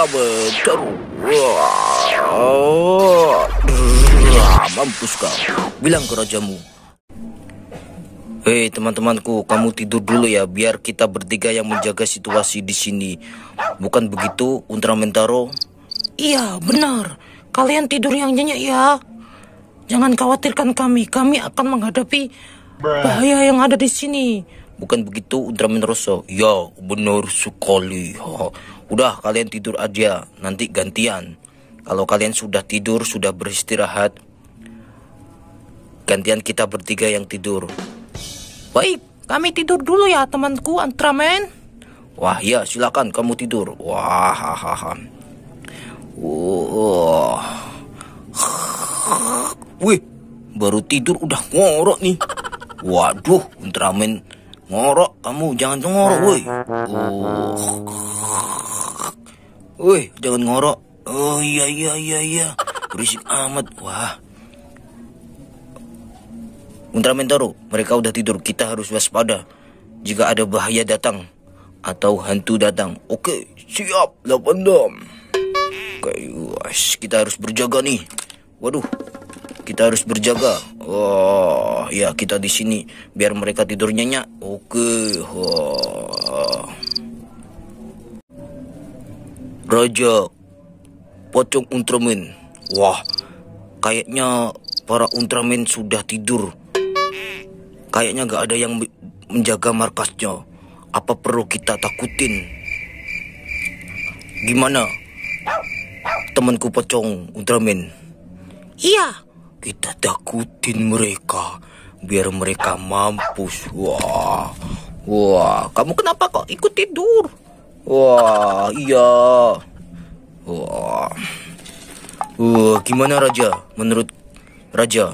kabel. Oh, ah, mampus kau. Bilang ke rajamu. Hei teman-temanku, kamu tidur dulu ya, biar kita bertiga yang menjaga situasi di sini. Bukan begitu, Ultraman Iya, benar. Kalian tidur yang nyenyak ya. Jangan khawatirkan kami, kami akan menghadapi bahaya yang ada di sini. Bukan begitu Ultraman Rosso? Oh. Ya, benar sekali. Ya. Udah, kalian tidur aja. Nanti gantian. Kalau kalian sudah tidur, sudah beristirahat, gantian kita bertiga yang tidur. Baik, kami tidur dulu ya temanku Ultraman. Wah ya, silakan kamu tidur. Wah, hahaha. Wah. Wih, baru tidur udah ngorok nih. Waduh, Ultraman Ngorok kamu, jangan ngorok woi. Oh. Woi, jangan ngorok. Oh iya iya iya iya. Berisik amat. Wah. Untra Mentoro, mereka udah tidur. Kita harus waspada. Jika ada bahaya datang atau hantu datang. Oke, siap. 86. Oke, okay, kita harus berjaga nih. Waduh, kita harus berjaga. Oh, ya kita di sini biar mereka tidur nyenyak. Oke. Oh. Raja Pocong Ultraman. Wah, kayaknya para Ultraman sudah tidur. Kayaknya gak ada yang menjaga markasnya. Apa perlu kita takutin? Gimana? Temanku pocong Ultraman. Iya, kita takutin mereka biar mereka mampus. Wah. Wah, kamu kenapa kok ikut tidur? Wah, iya. Wah. Wah, gimana Raja? Menurut Raja?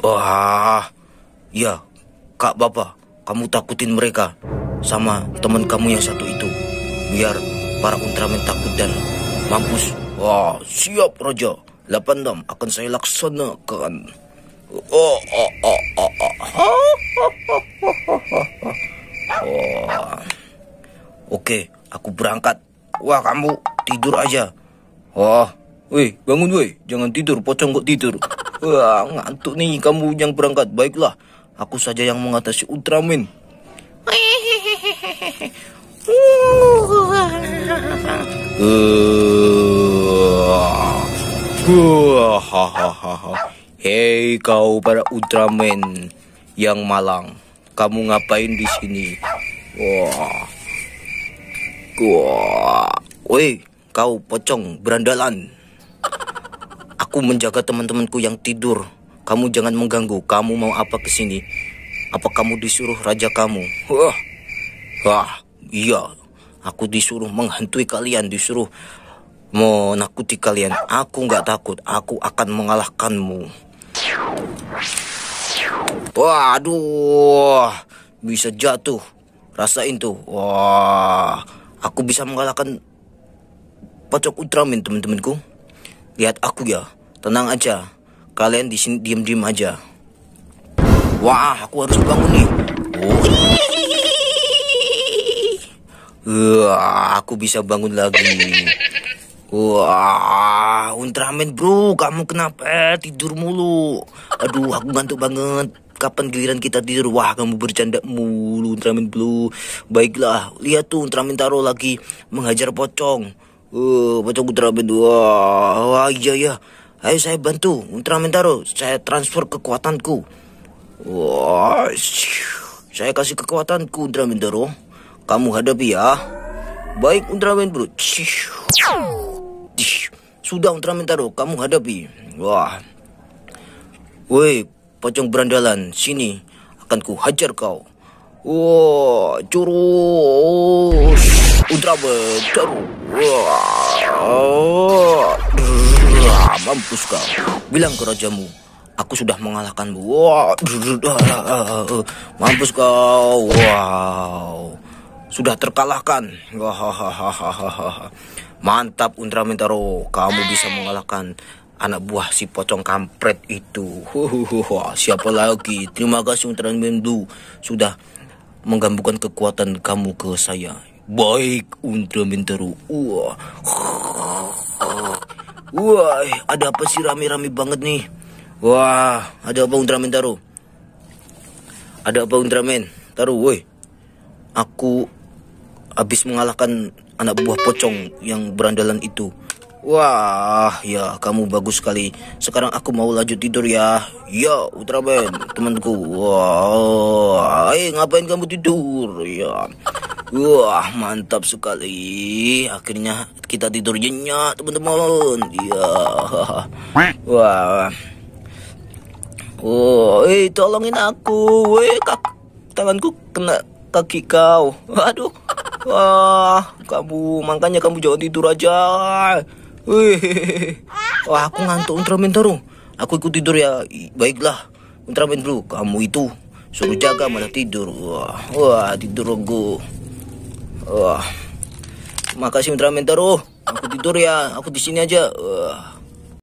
Wah. Iya, Kak Bapak, kamu takutin mereka sama teman kamu yang satu itu. Biar para Ultraman takut dan mampus. Wah, siap Raja. Lapan akan saya laksanakan. Oh, oh, oh, oh, oh. oh. Oke, aku berangkat. Wah, kamu tidur aja. Wah, weh, bangun weh. Jangan tidur, pocong kok tidur. Wah, ngantuk nih kamu yang berangkat. Baiklah, aku saja yang mengatasi Ultraman. Uh. Hei kau para Ultraman yang malang, kamu ngapain di sini? Wah. Wah. Woi, kau pocong berandalan. Aku menjaga teman-temanku yang tidur. Kamu jangan mengganggu. Kamu mau apa ke sini? Apa kamu disuruh raja kamu? Wah. Wah, iya. Aku disuruh menghantui kalian, disuruh Mau nakuti kalian. Aku nggak takut, aku akan mengalahkanmu. Waduh, bisa jatuh. Rasain tuh. Wah, aku bisa mengalahkan pocong Ultraman, teman-temanku. Lihat aku ya. Tenang aja. Kalian di sini diam-diam aja. Wah, aku harus bangun nih. Oh. Wah, aku bisa bangun lagi. Wah, Ultraman bro, kamu kenapa eh? tidur mulu? Aduh, aku ngantuk banget. Kapan giliran kita tidur? Wah, kamu bercanda mulu, Ultraman bro. Baiklah, lihat tuh Ultraman Taro lagi menghajar pocong. Uh, pocong Ultraman, dua wah iya ya. Ayo saya bantu, Ultraman Taro, saya transfer kekuatanku. Wah, saya kasih kekuatanku, Ultraman Taro. Kamu hadapi ya. Baik, Ultraman bro. Ciu. Sudah mentar-mentaro, kamu hadapi. Wah. Woi, pocong berandalan, sini. Akan ku hajar kau. Wah, curus. Ultramentaro. Wah. mampus kau. Bilang ke rajamu, aku sudah mengalahkanmu. Wah. mampus kau. Wow, sudah terkalahkan. Wah. Mantap Mentaro, kamu bisa mengalahkan anak buah si pocong kampret itu. siapa lagi? Terima kasih Ultramentaro sudah menggabungkan kekuatan kamu ke saya. Baik Mentaro. Wah. Wah, ada apa sih rame-rame banget nih? Wah, ada apa Ultraman Taro? Ada apa Ultraman? Taro, woi. Aku habis mengalahkan anak buah pocong yang berandalan itu. Wah, ya kamu bagus sekali. Sekarang aku mau lanjut tidur ya. Ya, Ultraman, temanku. Wah, eh ngapain kamu tidur? Ya. Wah, mantap sekali. Akhirnya kita tidur nyenyak, teman-teman. Ya. Wah. Oh, eh tolongin aku. Weh, kak tanganku kena kaki kau. Aduh. Wah, kamu makanya kamu jangan tidur aja. Wih, wah aku ngantuk Ultraman Taro. Aku ikut tidur ya. Baiklah, Ultraman teru kamu itu suruh jaga malah tidur. Wah, wah tidur aku. Wah, makasih Ultraman Taro. Oh, aku tidur ya. Aku di sini aja. Wah.